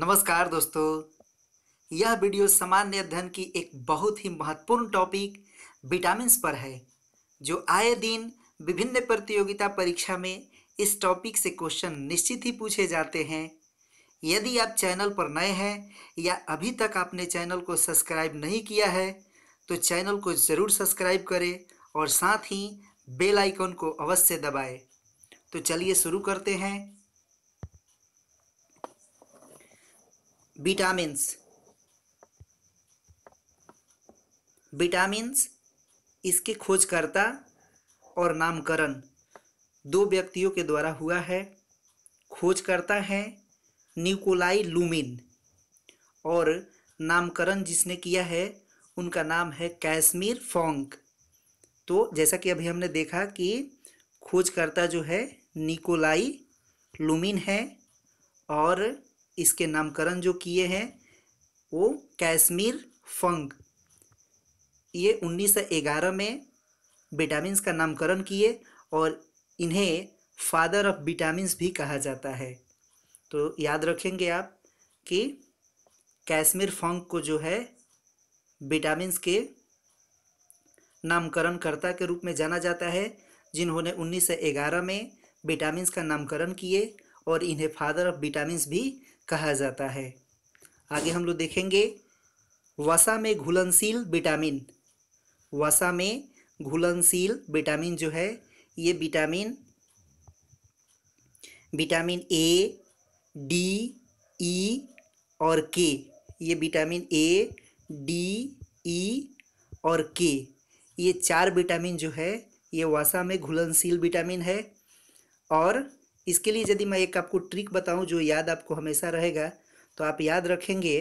नमस्कार दोस्तों यह वीडियो सामान्य अध्ययन की एक बहुत ही महत्वपूर्ण टॉपिक विटामिन्स पर है जो आए दिन विभिन्न प्रतियोगिता परीक्षा में इस टॉपिक से क्वेश्चन निश्चित ही पूछे जाते हैं यदि आप चैनल पर नए हैं या अभी तक आपने चैनल को सब्सक्राइब नहीं किया है तो चैनल को ज़रूर सब्सक्राइब करें और साथ ही बेल आइकन को अवश्य दबाएं तो चलिए शुरू करते हैं vitamins विटामिन्स इसके खोजकर्ता और नामकरण दो व्यक्तियों के द्वारा हुआ है खोजकर्ता है निकोलाई लूमिन और नामकरण जिसने किया है उनका नाम है कैश्मीर फोंक तो जैसा कि अभी हमने देखा कि खोजकर्ता जो है निकोलाई लुमिन है और इसके नामकरण जो किए हैं वो कैश्मीर फंग ये 1911 में विटामिन का नामकरण किए और इन्हें फादर ऑफ विटामिन भी कहा जाता है तो याद रखेंगे आप कि कैश्मीर फंग को जो है विटामिन के नामकरणकर्ता के रूप में जाना जाता है जिन्होंने 1911 में विटामिन का नामकरण किए और इन्हें फादर ऑफ विटामिन भी कहा जाता है आगे हम लोग देखेंगे वसा में घुलनशील विटामिन वसा में घुलनशील विटामिन जो है ये vitamin vitamin A D E और के ये विटामिन ए डी ई और के ये चार विटामिन जो है ये वसा में घुलनशील विटामिन है और इसके लिए यदि मैं एक आपको ट्रिक बताऊं जो याद आपको हमेशा रहेगा तो आप याद रखेंगे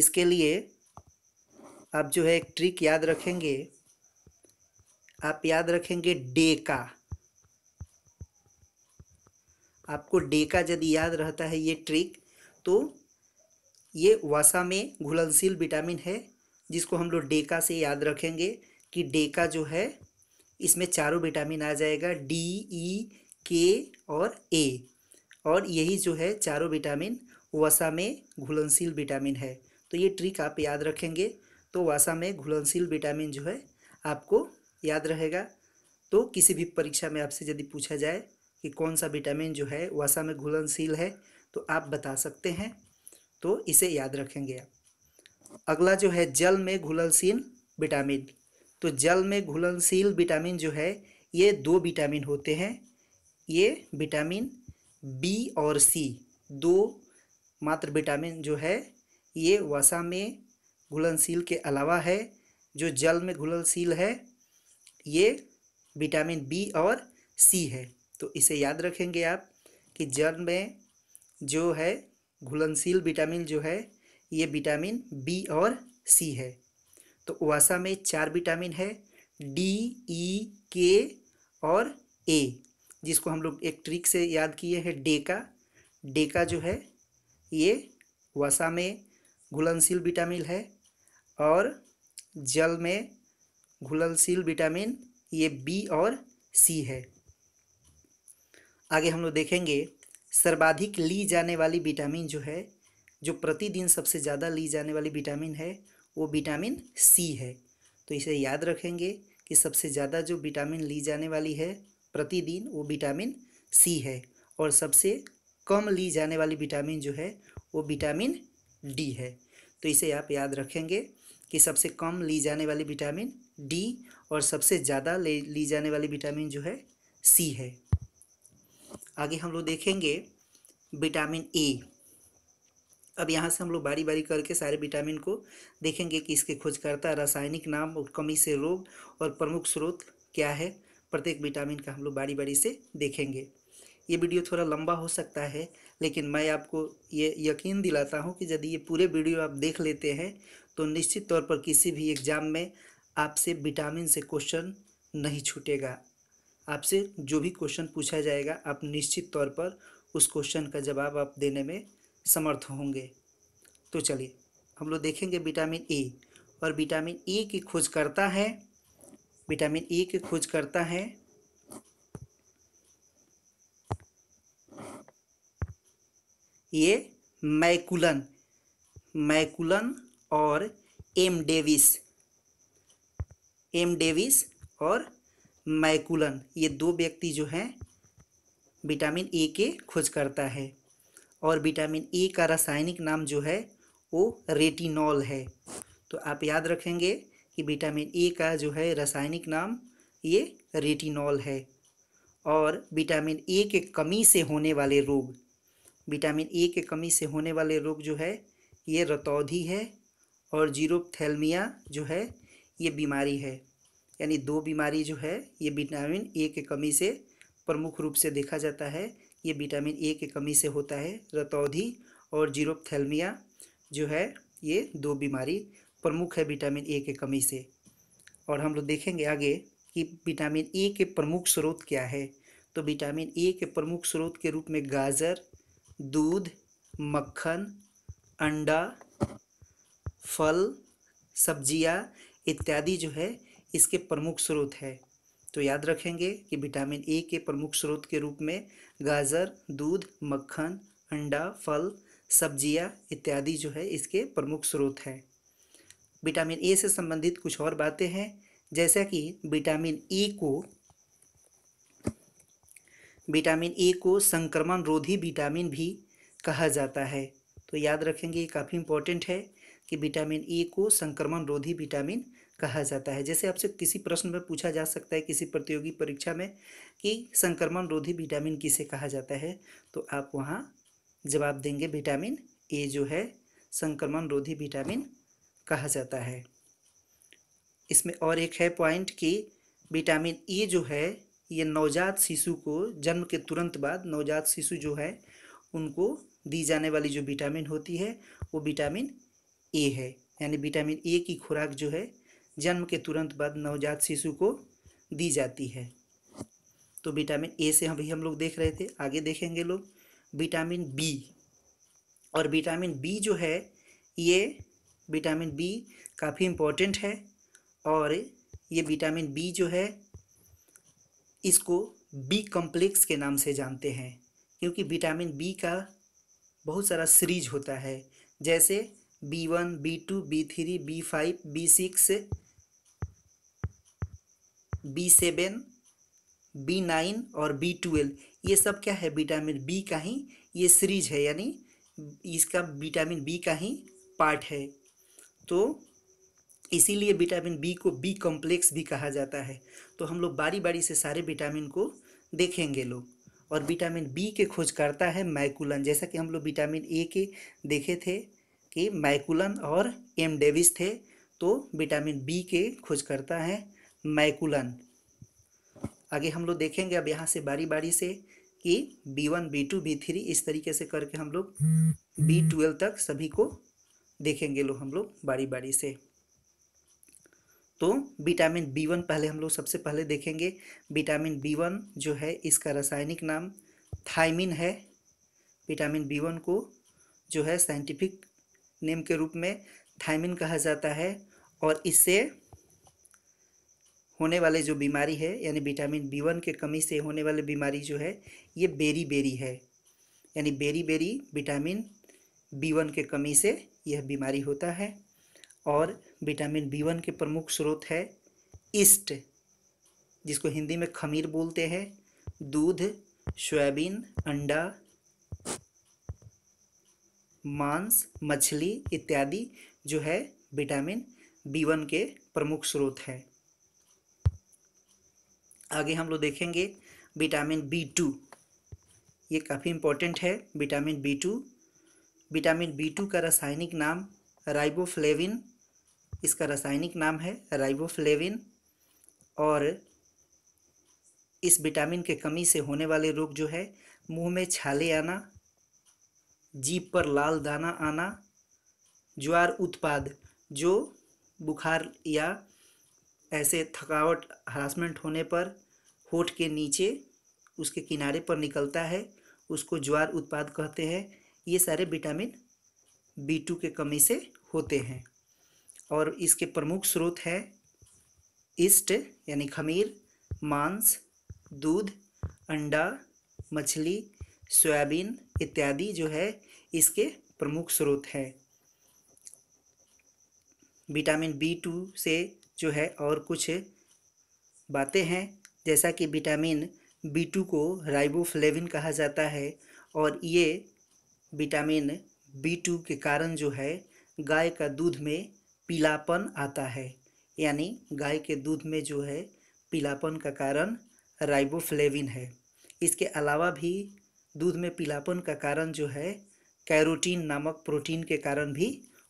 इसके लिए आप जो है एक ट्रिक याद रखेंगे आप याद रखेंगे डे का आपको डे का यदि याद रहता है ये ट्रिक तो ये वसा में घुलनशील विटामिन है जिसको हम लोग डेका से याद रखेंगे कि डेका जो है इसमें चारों विटामिन आ जाएगा डी ई e, के और ए और यही जो है चारों विटामिन वसा में घुलनशील विटामिन है तो ये ट्रिक आप याद रखेंगे तो वसा में घुलनशील विटामिन जो है आपको याद रहेगा तो किसी भी परीक्षा में आपसे यदि पूछा जाए कि कौन सा विटामिन जो है वसा में घुलनशील है तो आप बता सकते हैं तो इसे याद रखेंगे आप अगला जो है जल में घुलनशील विटामिन तो जल में घुलनशील विटामिन जो है ये दो विटामिन होते हैं ये विटामिन बी और सी दो मात्र विटामिन जो है ये वसा में घुलनशील के अलावा है जो जल में घुलनशील है ये विटामिन बी और सी है तो इसे याद रखेंगे आप कि जल में जो है घुलनशील विटामिन जो है ये विटामिन बी और सी है तो वसा में चार विटामिन है डी ई के और ए जिसको हम लोग एक ट्रिक से याद किए हैं डेका डेका जो है ये वसा में घुलनशील विटामिन है और जल में घुलनशील विटामिन ये बी और सी है आगे हम लोग देखेंगे सर्वाधिक ली जाने वाली विटामिन जो है जो प्रतिदिन सबसे ज़्यादा ली जाने वाली विटामिन है वो विटामिन सी है तो इसे याद रखेंगे कि सबसे ज़्यादा जो विटामिन ली जाने वाली है प्रतिदिन वो विटामिन सी है और सबसे कम ली जाने वाली विटामिन जो है वो विटामिन डी है तो इसे आप याद रखेंगे कि सबसे कम ली जाने वाली विटामिन डी और सबसे ज़्यादा ले ली जाने वाली विटामिन जो है सी है आगे हम लोग देखेंगे विटामिन ए अब यहाँ से हम लोग बारी बारी करके सारे विटामिन को देखेंगे कि इसके खोजकर्ता रासायनिक नाम और कमी से रोग और प्रमुख स्रोत क्या है प्रत्येक विटामिन का हम लोग बारी बारी से देखेंगे ये वीडियो थोड़ा लंबा हो सकता है लेकिन मैं आपको ये यकीन दिलाता हूँ कि यदि ये पूरे वीडियो आप देख लेते हैं तो निश्चित तौर पर किसी भी एग्ज़ाम में आपसे विटामिन से क्वेश्चन नहीं छूटेगा आपसे जो भी क्वेश्चन पूछा जाएगा आप निश्चित तौर पर उस क्वेश्चन का जवाब आप देने में समर्थ होंगे तो चलिए हम लोग देखेंगे विटामिन ए और विटामिन ए की खोज करता है विटामिन ई e की खोज करता है ये मैकुलन मैकुलन और एम डेविस एम डेविस और मैकुलन ये दो व्यक्ति जो हैं विटामिन ए e के खोज करता है और विटामिन ए e का रासायनिक नाम जो है वो रेटिनॉल है तो आप याद रखेंगे कि विटामिन ए का जो है रासायनिक नाम ये रेटिनॉल है और विटामिन ए के कमी से होने वाले रोग विटामिन ए के कमी से होने वाले रोग जो है ये रतौधी है और जीरोथैल्मिया जो है ये बीमारी है यानी दो बीमारी जो है ये विटामिन ए के कमी से प्रमुख रूप से देखा जाता है ये विटामिन ए के कमी से होता है रतौधी और जीरोपथेलमिया जो है ये दो बीमारी प्रमुख है विटामिन ए के कमी से और हम लोग देखेंगे आगे कि विटामिन ए के प्रमुख स्रोत क्या है तो विटामिन ए के प्रमुख स्रोत के रूप में गाजर दूध मक्खन अंडा फल सब्जियां इत्यादि जो है इसके प्रमुख स्रोत है तो याद रखेंगे कि विटामिन ए के प्रमुख स्रोत के रूप में गाजर दूध मक्खन अंडा फल सब्जियां इत्यादि जो है इसके प्रमुख स्रोत हैं विटामिन ए से संबंधित कुछ और बातें हैं जैसा कि विटामिन ए को विटामिन ए को संक्रमण रोधी विटामिन भी कहा जाता है तो याद रखेंगे ये काफ़ी इम्पोर्टेंट है कि विटामिन ए को संक्रमण रोधी विटामिन कहा जाता है जैसे आपसे किसी प्रश्न में पूछा जा सकता है किसी प्रतियोगी परीक्षा में कि संक्रमण रोधी विटामिन किसे कहा जाता है तो आप वहाँ जवाब देंगे विटामिन ए जो है संक्रमण रोधी विटामिन कहा जाता है इसमें और एक है पॉइंट कि विटामिन ई e जो है ये नवजात शिशु को जन्म के तुरंत बाद नवजात शिशु जो है उनको दी जाने वाली जो विटामिन होती है वो विटामिन ए है यानी विटामिन ए की खुराक जो है जन्म के तुरंत बाद नवजात शिशु को दी जाती है तो विटामिन ए से अभी हम लोग देख रहे थे आगे देखेंगे लोग विटामिन बी और विटामिन बी जो है ये विटामिन बी काफ़ी इम्पोर्टेंट है और ये विटामिन बी जो है इसको बी कॉम्प्लेक्स के नाम से जानते हैं क्योंकि विटामिन बी का बहुत सारा सीरीज होता है जैसे B one B two B three B five B six B seven B nine और बी ट्वेल्व ये सब क्या है विटामिन बी का ही ये सीरीज है यानी इसका विटामिन बी का ही पार्ट है तो इसीलिए विटामिन बी को बी कॉम्प्लेक्स भी कहा जाता है तो हम लोग बारी बारी से सारे विटामिन को देखेंगे लोग और विटामिन बी के खोज करता है माइकुलन जैसा कि हम लोग विटामिन ए के देखे थे कि माइकुलन और एम डेविस थे तो विटामिन बी के खोज करता है माइकुलन आगे हम लोग देखेंगे अब यहाँ से बारी बारी से कि B one B two B three इस तरीके से करके हम लोग हम्म। बी ट्वेल्व तक सभी को देखेंगे लो हम लोग बारी बारी से तो विटामिन बी वन पहले हम लोग सबसे पहले देखेंगे विटामिन बी वन जो है इसका रासायनिक नाम थाइमिन है विटामिन बी वन को जो है साइंटिफिक नेम के रूप में थाइमिन कहा जाता है और इससे होने वाले जो बीमारी है यानी विटामिन बी वन के कमी से होने वाले बीमारी जो है ये बेरी बेरी है यानी beriberi vitamin B one के कमी से यह बीमारी होता है और विटामिन बी वन के प्रमुख स्रोत है ईस्ट जिसको हिंदी में खमीर बोलते हैं दूध सोयाबीन अंडा मांस मछली इत्यादि जो है विटामिन बी वन के प्रमुख स्रोत है आगे हम लोग देखेंगे विटामिन बी टू ये काफ़ी इम्पोर्टेंट है vitamin B two vitamin B two का रासायनिक नाम राइबोफ्लेविन इसका रासायनिक नाम है राइबोफ्लेविन और इस विटामिन के कमी से होने वाले रोग जो है मुंह में छाले आना जीप पर लाल दाना आना ज्वार उत्पाद जो बुखार या ऐसे थकावट हरासमेंट होने पर होठ के नीचे उसके किनारे पर निकलता है उसको ज्वार उत्पाद कहते हैं ये सारे विटामिन बी टू के कमी से होते हैं और इसके प्रमुख स्रोत है ईस्ट यानी खमीर मांस दूध अंडा मछली सोयाबीन इत्यादि जो है इसके प्रमुख स्रोत है विटामिन बी टू से जो है और कुछ बातें हैं जैसा कि विटामिन बी टू को राइबोफ्लेविन कहा जाता है और ये विटामिन बी टू के कारण जो है गाय का दूध में पीलापन आता है यानी गाय के दूध में जो है पीलापन का कारण राइबोफ्लेविन है इसके अलावा भी दूध में पीलापन का कारण जो है कैरोटीन नामक प्रोटीन के कारण भी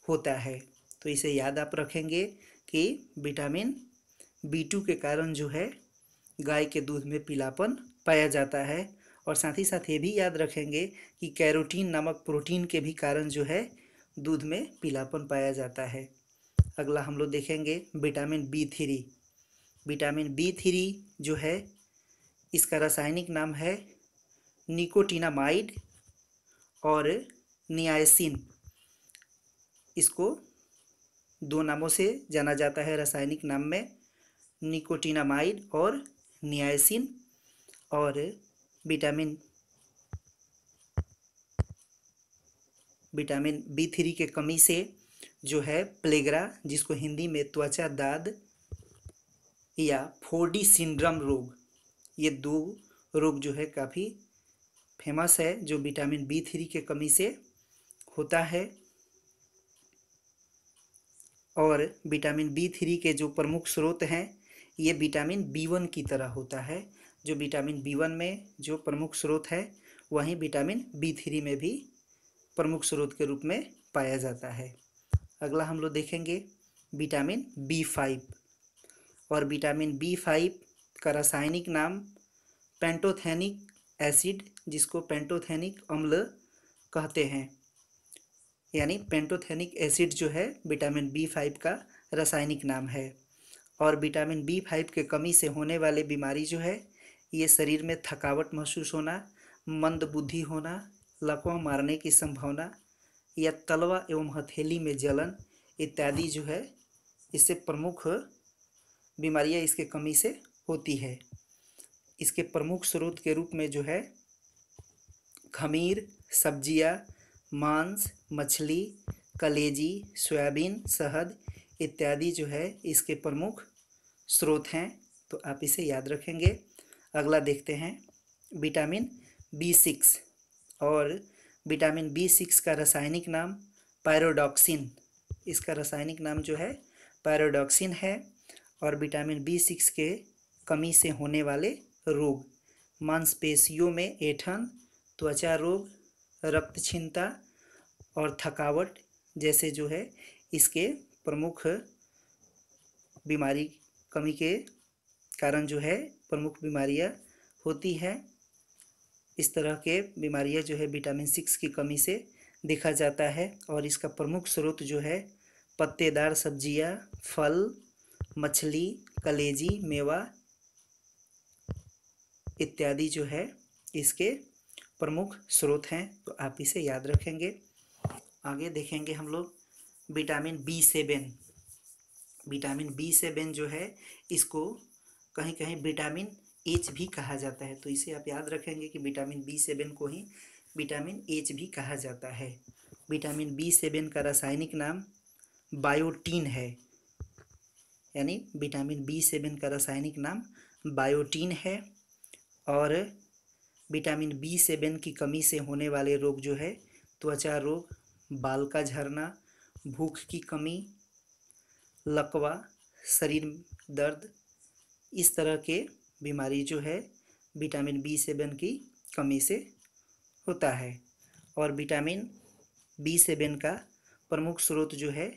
होता है तो इसे याद आप रखेंगे कि विटामिन बी टू के कारण जो है गाय के दूध में पीलापन पाया जाता है और साथ ही साथ ये भी याद रखेंगे कि कैरोटीन नामक प्रोटीन के भी कारण जो है दूध में पीलापन पाया जाता है अगला हम लोग देखेंगे vitamin B three vitamin B three जो है इसका रासायनिक नाम है निकोटिनामाइड और नियासिन इसको दो नामों से जाना जाता है रासायनिक नाम में निकोटिनामाइड और नियासिन और विटामिन विटामिन बी थ्री के कमी से जो है प्लेगरा जिसको हिंदी में त्वचा दाद या फोर्डी सिंड्रम रोग ये दो रोग जो है काफ़ी फेमस है जो विटामिन बी थ्री के कमी से होता है और विटामिन बी थ्री के जो प्रमुख स्रोत हैं ये विटामिन बी वन की तरह होता है जो विटामिन बी वन में जो प्रमुख स्रोत है वहीं विटामिन बी थ्री में भी प्रमुख स्रोत के रूप में पाया जाता है अगला हम लोग देखेंगे विटामिन बी फाइव और विटामिन बी फाइव का रासायनिक नाम पेंटोथेनिक एसिड जिसको पेंटोथेनिक अम्ल कहते हैं यानी पेंटोथेनिक एसिड जो है विटामिन बी फाइव का रासायनिक नाम है और विटामिन बी फाइव के कमी से होने वाले बीमारी जो है ये शरीर में थकावट महसूस होना मंद बुद्धि होना लकवा मारने की संभावना या तलवा एवं हथेली में जलन इत्यादि जो है इससे प्रमुख बीमारियां इसके कमी से होती है इसके प्रमुख स्रोत के रूप में जो है खमीर सब्जियां मांस मछली कलेजी सोयाबीन शहद इत्यादि जो है इसके प्रमुख स्रोत हैं तो आप इसे याद रखेंगे अगला देखते हैं विटामिन बी सिक्स और विटामिन बी सिक्स का रासायनिक नाम पायरोडॉक्सिन इसका रासायनिक नाम जो है पैरोडॉक्सिन है और विटामिन बी सिक्स के कमी से होने वाले रोग मांसपेशियों में ऐठन त्वचा रोग छिन्नता और थकावट जैसे जो है इसके प्रमुख बीमारी कमी के कारण जो है प्रमुख बीमारियां होती है इस तरह के बीमारियां जो है विटामिन सिक्स की कमी से देखा जाता है और इसका प्रमुख स्रोत जो है पत्तेदार सब्जियां फल मछली कलेजी मेवा इत्यादि जो है इसके प्रमुख स्रोत हैं तो आप इसे याद रखेंगे आगे देखेंगे हम लोग vitamin B seven vitamin B seven जो है इसको कहीं कहीं विटामिन एच भी कहा जाता है तो इसे आप याद रखेंगे कि विटामिन बी सेवन को ही विटामिन एच भी कहा जाता है विटामिन बी सेवन का रासायनिक नाम बायोटीन है यानी विटामिन बी सेवन का रासायनिक नाम बायोटीन है और विटामिन बी सेवन की कमी से होने वाले रोग जो है त्वचा रोग बाल का झरना भूख की कमी लकवा शरीर दर्द इस तरह के बीमारी जो है विटामिन बी सेवन की कमी से होता है और विटामिन बी सेवन का प्रमुख स्रोत जो है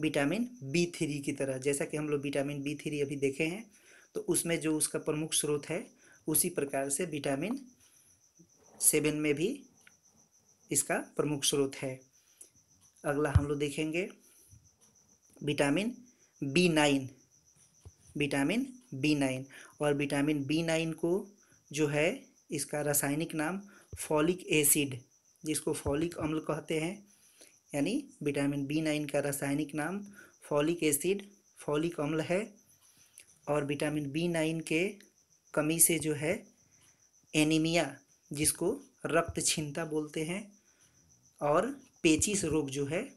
विटामिन बी थ्री की तरह जैसा कि हम लोग विटामिन बी थ्री अभी देखे हैं तो उसमें जो उसका प्रमुख स्रोत है उसी प्रकार से विटामिन सेवन में भी इसका प्रमुख स्रोत है अगला हम लोग देखेंगे vitamin B nine vitamin B nine और विटामिन बी नाइन को जो है इसका रासायनिक नाम फॉलिक एसिड जिसको फॉलिक अम्ल कहते हैं यानी विटामिन बी नाइन का रासायनिक नाम फॉलिक एसिड फॉलिक अम्ल है और विटामिन बी नाइन के कमी से जो है एनीमिया जिसको रक्त छिन्नता बोलते हैं और पेचिस रोग जो है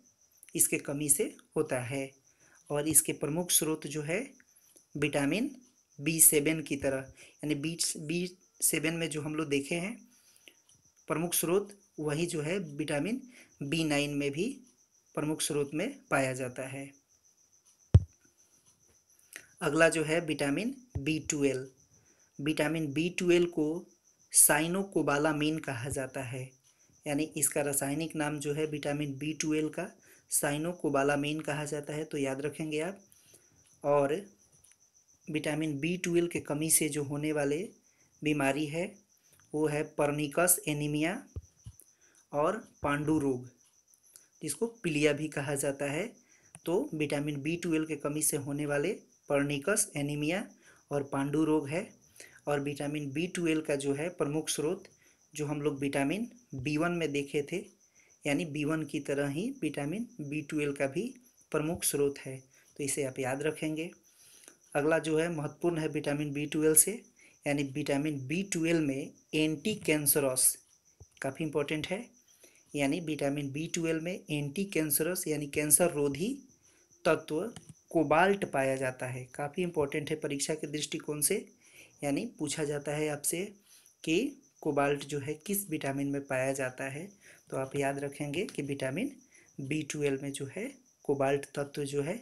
इसके कमी से होता है और इसके प्रमुख स्रोत जो है विटामिन बी सेवन की तरह यानी बी बी सेवन में जो हम लोग देखे हैं प्रमुख स्रोत वही जो है विटामिन बी नाइन में भी प्रमुख स्रोत में पाया जाता है अगला जो है vitamin B twelve vitamin B twelve को साइनोकोबालामीन कहा जाता है यानी इसका रासायनिक नाम जो है विटामिन बी ट्वेल्व का साइनोकोबालामीन कहा जाता है तो याद रखेंगे आप और विटामिन बी ट्वेल्व के कमी से जो होने वाले बीमारी है वो है पर्निकस एनीमिया और पांडु रोग जिसको पीलिया भी कहा जाता है तो विटामिन बी ट्वेल्व के कमी से होने वाले पर्निकस एनीमिया और पांडु रोग है और विटामिन बी ट्वेल्व का जो है प्रमुख स्रोत जो हम लोग विटामिन बी वन में देखे थे यानी बी वन की तरह ही विटामिन बी ट्वेल्व का भी प्रमुख स्रोत है तो इसे आप याद रखेंगे अगला जो है महत्वपूर्ण है विटामिन बी ट्वेल्व से यानी विटामिन बी ट्वेल्व में एंटी कैंसरस काफ़ी इंपॉर्टेंट है यानी विटामिन बी ट्वेल्व में एंटी कैंसरस यानी कैंसर रोधी तत्व कोबाल्ट पाया जाता है काफ़ी इंपॉर्टेंट है परीक्षा के दृष्टिकोण से यानी पूछा जाता है आपसे कि कोबाल्ट जो है किस विटामिन में पाया जाता है तो आप याद रखेंगे कि विटामिन बी ट्वेल्व में जो है कोबाल्ट तत्व जो है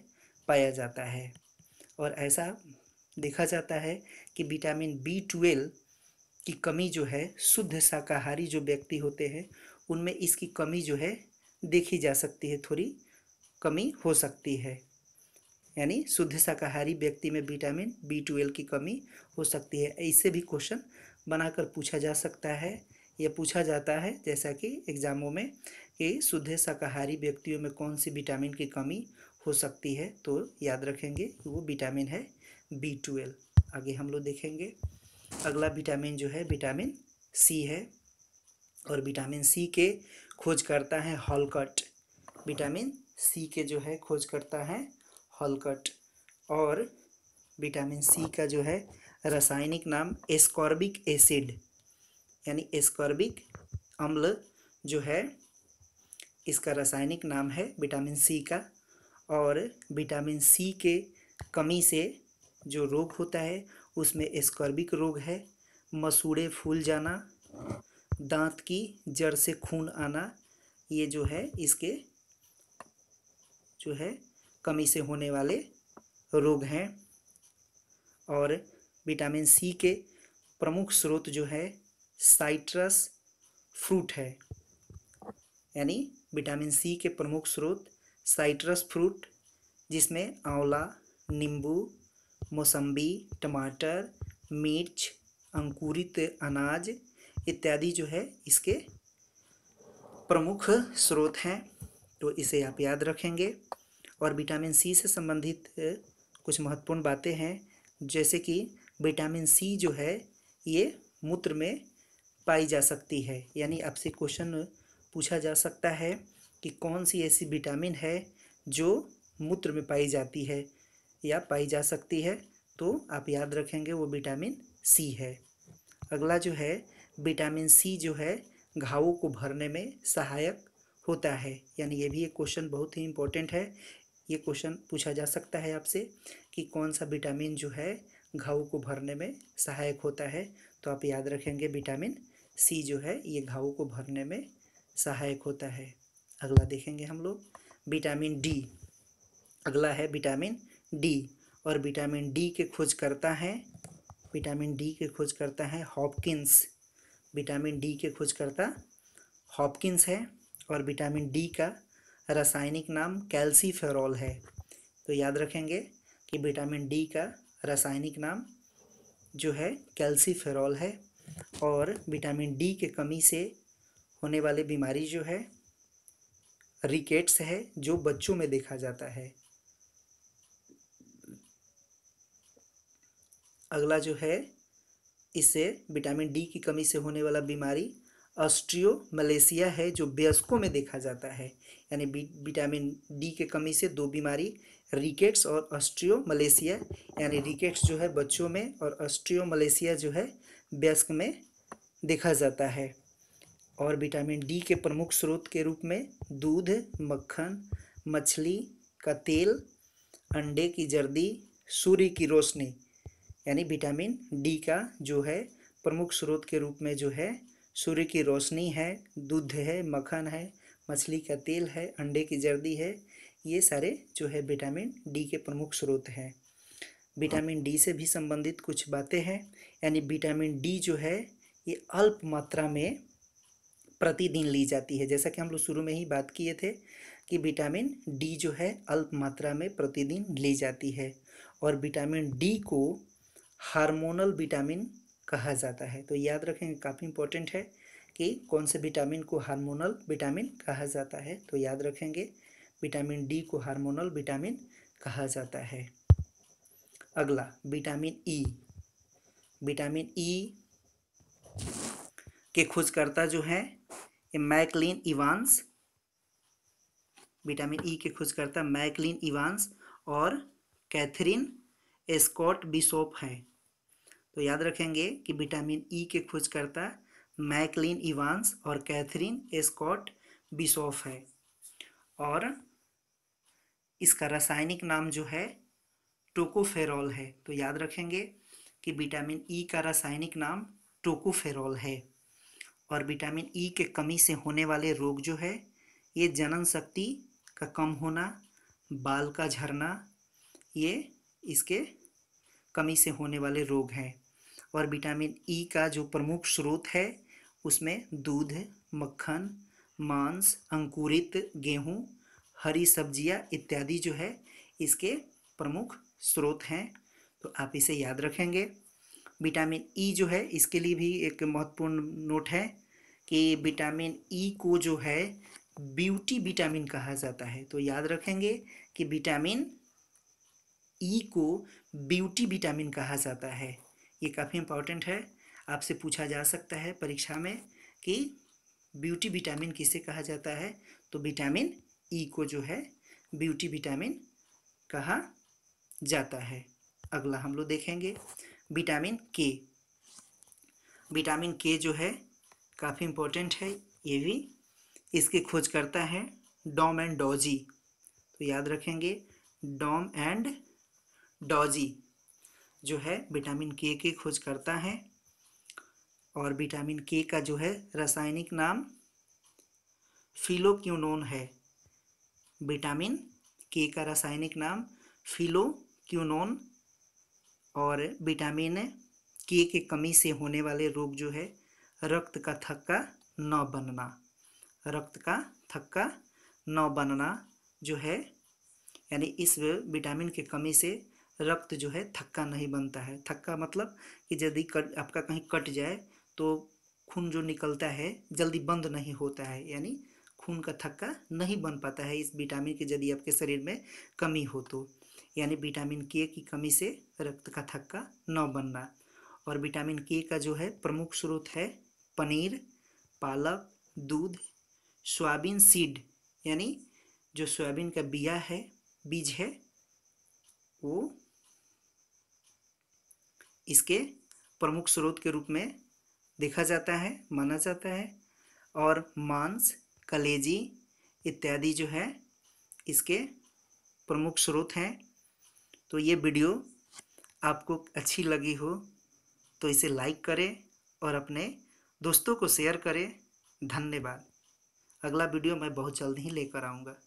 पाया जाता है और ऐसा देखा जाता है कि विटामिन बी ट्वेल्व की कमी जो है शुद्ध शाकाहारी जो व्यक्ति होते हैं उनमें इसकी कमी जो है देखी जा सकती है थोड़ी कमी हो सकती है यानी शुद्ध शाकाहारी व्यक्ति में विटामिन बी ट्वेल्व की कमी हो सकती है इससे भी क्वेश्चन बनाकर पूछा जा सकता है या पूछा जाता है जैसा कि एग्ज़ामों में कि शुद्ध शाकाहारी व्यक्तियों में कौन सी विटामिन की कमी हो सकती है तो याद रखेंगे कि वो विटामिन है बी ट्वेल्व आगे हम लोग देखेंगे अगला विटामिन जो है विटामिन सी है और विटामिन सी के खोज करता है हॉलकट विटामिन सी के जो है खोज करता है हॉलकट और विटामिन सी का जो है रासायनिक नाम एस्कॉर्बिक एसिड यानी एस्कॉर्बिक अम्ल जो है इसका रासायनिक नाम है विटामिन सी का और विटामिन सी के कमी से जो रोग होता है उसमें स्कर्बिक रोग है मसूड़े फूल जाना दांत की जड़ से खून आना ये जो है इसके जो है कमी से होने वाले रोग हैं और विटामिन सी के प्रमुख स्रोत जो है साइट्रस फ्रूट है यानी विटामिन सी के प्रमुख स्रोत साइट्रस फ्रूट जिसमें आंवला नींबू मौसम्बी टमाटर मिर्च अंकुरित अनाज इत्यादि जो है इसके प्रमुख स्रोत हैं तो इसे आप याद रखेंगे और विटामिन सी से संबंधित कुछ महत्वपूर्ण बातें हैं जैसे कि विटामिन सी जो है ये मूत्र में पाई जा सकती है यानी आपसे क्वेश्चन पूछा जा सकता है कि कौन सी ऐसी विटामिन है जो मूत्र में पाई जाती है या पाई जा सकती है तो आप याद रखेंगे वो विटामिन सी है अगला जो है विटामिन सी जो है घावों को भरने में सहायक होता है यानी ये भी एक क्वेश्चन बहुत ही इम्पोर्टेंट है ये क्वेश्चन पूछा जा सकता है आपसे कि कौन सा विटामिन जो है घावों को भरने में सहायक होता है तो आप याद रखेंगे विटामिन सी जो है ये घावों को भरने में सहायक होता है अगला देखेंगे हम लोग विटामिन डी अगला है विटामिन डी और विटामिन डी के खोज करता है विटामिन डी के खोज करता है हॉपकिंस विटामिन डी के खोज करता हॉपकिंस है और विटामिन डी का रासायनिक नाम कैल्सीफेरॉल है तो याद रखेंगे कि विटामिन डी का रासायनिक नाम जो है कैल्सीफेरॉल है और विटामिन डी के कमी से होने वाली बीमारी जो है रिकेट्स है जो बच्चों में देखा जाता है अगला जो है इसे विटामिन डी की कमी से होने वाला बीमारी ऑस्ट्रियो मलेशिया है जो व्यस्कों में देखा जाता है यानी विटामिन डी के कमी से दो बीमारी रिकेट्स और ऑस्ट्रियो मलेशिया यानी रिकेट्स जो है बच्चों में और ऑस्ट्रियो मलेशिया जो है वयस्क में देखा जाता है और विटामिन डी के प्रमुख स्रोत के रूप में दूध मक्खन मछली का तेल अंडे की जर्दी सूर्य की रोशनी यानी विटामिन डी का जो है प्रमुख स्रोत के रूप में जो है सूर्य की रोशनी है दूध है मक्खन है मछली का तेल है अंडे की जर्दी है ये सारे जो है विटामिन डी के प्रमुख स्रोत हैं विटामिन डी से भी संबंधित कुछ बातें हैं यानी विटामिन डी जो है ये अल्प मात्रा में प्रतिदिन ली जाती है जैसा कि हम लोग शुरू में ही बात किए थे कि विटामिन डी जो है अल्प मात्रा में प्रतिदिन ली जाती है और विटामिन डी को हार्मोनल विटामिन कहा जाता है तो याद रखेंगे काफ़ी इंपॉर्टेंट है कि कौन से विटामिन को हार्मोनल विटामिन कहा जाता है तो याद रखेंगे विटामिन डी को हार्मोनल विटामिन कहा जाता है अगला विटामिन ई विटामिन ई के खोजकर्ता जो हैं McLean Evans vitamin E e की करता मैकलिन इवांस और कैथरीन एस्कॉट बिशोप हैं तो याद रखेंगे कि विटामिन ई e के खोजकर्ता मैकलिन इवांस और कैथरीन एस्कॉट बिशोफ है और इसका रासायनिक नाम जो है टोकोफेरॉल है तो याद रखेंगे कि विटामिन ई e का रासायनिक नाम टोकोफेरॉल है और विटामिन ई e के कमी से होने वाले रोग जो है ये जनन शक्ति का कम होना बाल का झरना ये इसके कमी से होने वाले रोग हैं और विटामिन ई e का जो प्रमुख स्रोत है उसमें दूध मक्खन मांस अंकुरित गेहूं, हरी सब्जियां इत्यादि जो है इसके प्रमुख स्रोत हैं तो आप इसे याद रखेंगे विटामिन ई e जो है इसके लिए भी एक महत्वपूर्ण नोट है कि विटामिन ई e को जो है ब्यूटी विटामिन कहा जाता है तो याद रखेंगे कि विटामिन ई e को ब्यूटी विटामिन कहा जाता है ये काफ़ी इम्पॉर्टेंट है आपसे पूछा जा सकता है परीक्षा में कि ब्यूटी विटामिन किसे कहा जाता है तो विटामिन ई e को जो है ब्यूटी विटामिन कहा जाता है अगला हम लोग देखेंगे विटामिन के विटामिन के जो है काफ़ी इम्पोर्टेंट है ये भी इसकी खोज करता है डॉम एंड डॉजी तो याद रखेंगे डॉम एंड डॉजी जो है विटामिन के के खोज करता है और विटामिन के का जो है रासायनिक नाम फिलोक्यूनोन है विटामिन के का रासायनिक नाम फिलोक्यूनोन और विटामिन के के कमी से होने वाले रोग जो है रक्त का थक्का न बनना रक्त का थक्का न बनना जो है यानी इस विटामिन के कमी से रक्त जो है थक्का नहीं बनता है थक्का मतलब कि यदि कट आपका कहीं कट जाए तो खून जो निकलता है जल्दी बंद नहीं होता है यानी खून का थक्का नहीं बन पाता है इस विटामिन की यदि आपके शरीर में कमी हो तो यानी विटामिन के की कमी से रक्त का थक्का न बनना और विटामिन के का जो है प्रमुख स्रोत है पनीर पालक दूध सोयाबीन सीड यानी जो सोयाबीन का बिया है बीज है वो इसके प्रमुख स्रोत के रूप में देखा जाता है माना जाता है और मांस कलेजी इत्यादि जो है इसके प्रमुख स्रोत हैं तो ये वीडियो आपको अच्छी लगी हो तो इसे लाइक करें और अपने दोस्तों को शेयर करें धन्यवाद अगला वीडियो मैं बहुत जल्द ही लेकर आऊँगा